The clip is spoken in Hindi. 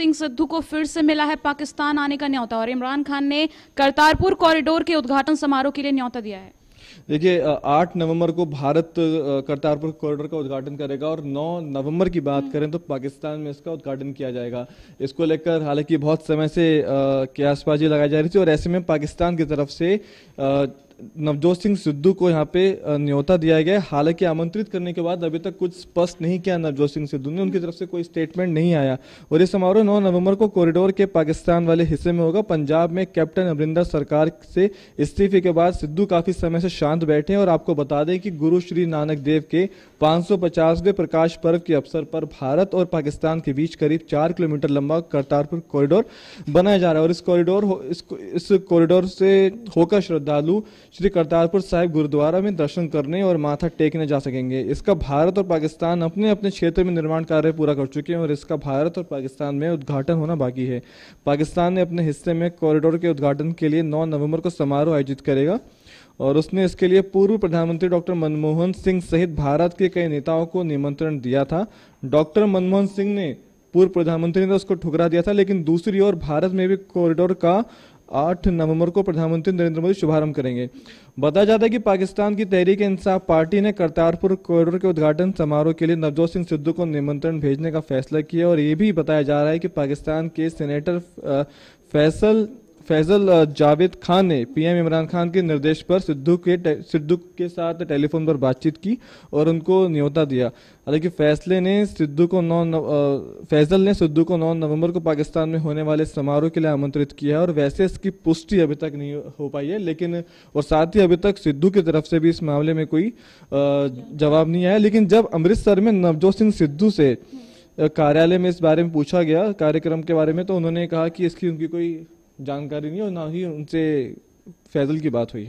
सिंह सिद्धू को फिर से मिला है पाकिस्तान आने का न्यौता और इमरान खान ने करतारपुर कॉरिडोर के उद्घाटन समारोह के लिए न्यौता दिया है देखिए आठ नवंबर को भारत करतारपुर कॉरिडोर का उद्घाटन करेगा और नौ नवंबर की बात हम्म। करें तो पाकिस्तान में इसका उद्घाटन किया जाएगा इसको लेकर हालांकि बहुत समय से क्यासबाजी लगाई जा रही थी और ऐसे में पाकिस्तान की तरफ से आ, नवजोत सिंह सिद्धू को यहाँ पे न्योता दिया गया है हालांकि आमंत्रित करने के बाद अभी तक कुछ स्पष्ट नहीं किया नवजोत सिंह सिद्धू ने उनकी तरफ से कोई स्टेटमेंट नहीं आया और ये समारोह नौ नवंबर को कॉरिडोर के पाकिस्तान वाले हिस्से में होगा पंजाब में कैप्टन अमरिंदर सरकार से इस्तीफे के बाद सिद्धू काफी समय से शांत बैठे हैं और आपको बता दें कि गुरु श्री नानक देव के 550वें प्रकाश पर्व के अवसर पर भारत और पाकिस्तान के बीच करीब चार किलोमीटर लंबा करतारपुर कॉरिडोर बनाया जा रहा है और इस कॉरिडोर इस इस कॉरिडोर से होकर श्रद्धालु श्री करतारपुर साहिब गुरुद्वारा में दर्शन करने और माथा टेकने जा सकेंगे इसका भारत और पाकिस्तान अपने अपने क्षेत्र में निर्माण कार्य पूरा कर चुके हैं और इसका भारत और पाकिस्तान में उद्घाटन होना बाकी है पाकिस्तान ने अपने हिस्से में कॉरिडोर के उद्घाटन के लिए नौ नवम्बर को समारोह आयोजित करेगा और उसने इसके लिए पूर्व प्रधानमंत्री डॉक्टर मनमोहन सिंह सहित भारत के कई नेताओं को निमंत्रण दिया था डॉक्टर मनमोहन सिंह ने पूर्व प्रधानमंत्री ने तो उसको ठुकरा दिया था लेकिन दूसरी ओर भारत में भी कॉरिडोर का आठ नवंबर को प्रधानमंत्री नरेंद्र मोदी शुभारंभ करेंगे बताया जाता है कि पाकिस्तान की तहरीक इंसाफ पार्टी ने करतारपुर कॉरिडोर के उद्घाटन समारोह के लिए नवजोत सिंह सिद्धू को निमंत्रण भेजने का फैसला किया और ये भी बताया जा रहा है कि पाकिस्तान के सेनेटर फैसल फैजल जावेद खान ने पीएम इमरान खान के निर्देश पर सिद्धू के सिद्धू के साथ टेलीफोन पर बातचीत की और उनको न्योता दिया हालांकि फैसले ने सिद्धू को नौ फैजल ने सिद्धू को नौ नवंबर को पाकिस्तान में होने वाले समारोह के लिए आमंत्रित किया है और वैसे इसकी पुष्टि अभी तक नहीं हो पाई है लेकिन और साथ ही अभी तक सिद्धू की तरफ से भी इस मामले में कोई जवाब नहीं आया लेकिन जब अमृतसर में नवजोत सिंह सिद्धू से कार्यालय में इस बारे में पूछा गया कार्यक्रम के बारे में तो उन्होंने कहा कि इसकी उनकी कोई जानकारी नहीं और ना ही उनसे फैजल की बात हुई है